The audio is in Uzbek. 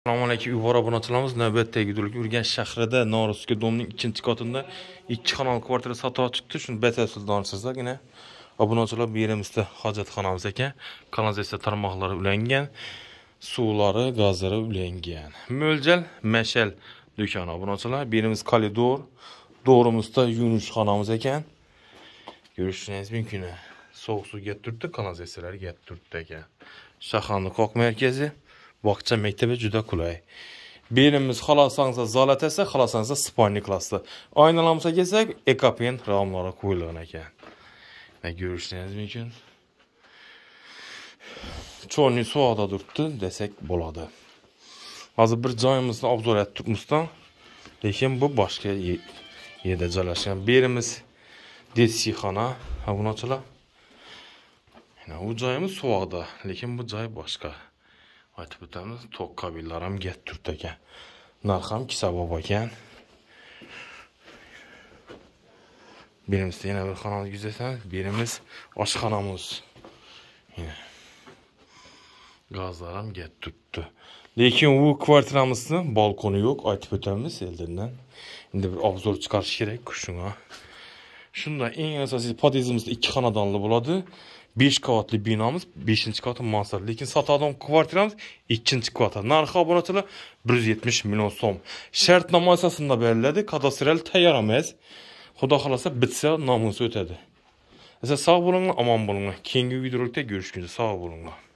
assalomu alaykum uvor obunachilarimiz navbatdagi gulik urganch shahrida noruska domning ikkinchi kotida ikki xonali kvartira sotuvga chiqdi shuni batafsil donisizlargina obunachilar bu yerimizda hojatxonamiz ekan kanalizatsiya tarmoqlari ulangan suvlari gazlari ulangan mo'ljal mashal do'koni obunachilar bu yerimiz koridor do'rimizda yuvinish xonamiz ekan ko'rishingiz mumkin sovuq suv kelib turibdi kanalizatsiyalar kelib turibdi ekan shaharni qoq markazi bog'cha maktabi juda qulay belimiz xolosonsa zolatasi xolosonsa sponni klassda oynalamizga kelsak ekopen romlari qo'yilgan ekan ko'rishingiz mumkin cho'lni suvda turibdi desak bo'ladi hozir bir joyimizni obzor etib turibmizdan lekin bu boshqa yerda joylashgan berimiz detsixona ha buni ochilar u joyimiz suvda lekin bu joy boshqa aytib o'tamiz to'qqabillar ham gap turdi ekan narx ham ikki savob ekan birimizda yana bir xonani kuzatamiz birimiz oshxonamiz gazlar ham gap turibdi lekin u kvartiramizni balkoni yo'q aytib o'tamiz oldindan endi bir obzor chiqarish kerak shunga Shunda eng asosiysi podizimizda ikki xonadonli bo'ladi 5 qavatli binamiz 5 qavati mansard lekin sotadigan kvartiramiz 2 qavatda narxi obunachilar 170 milyon so'm Şart asosida beriladi kadastral tayyor emas xudo bitse bitsa nomusi Mesela sağ sog' aman omon bo'linglar keyingi videorolikda sağ sog'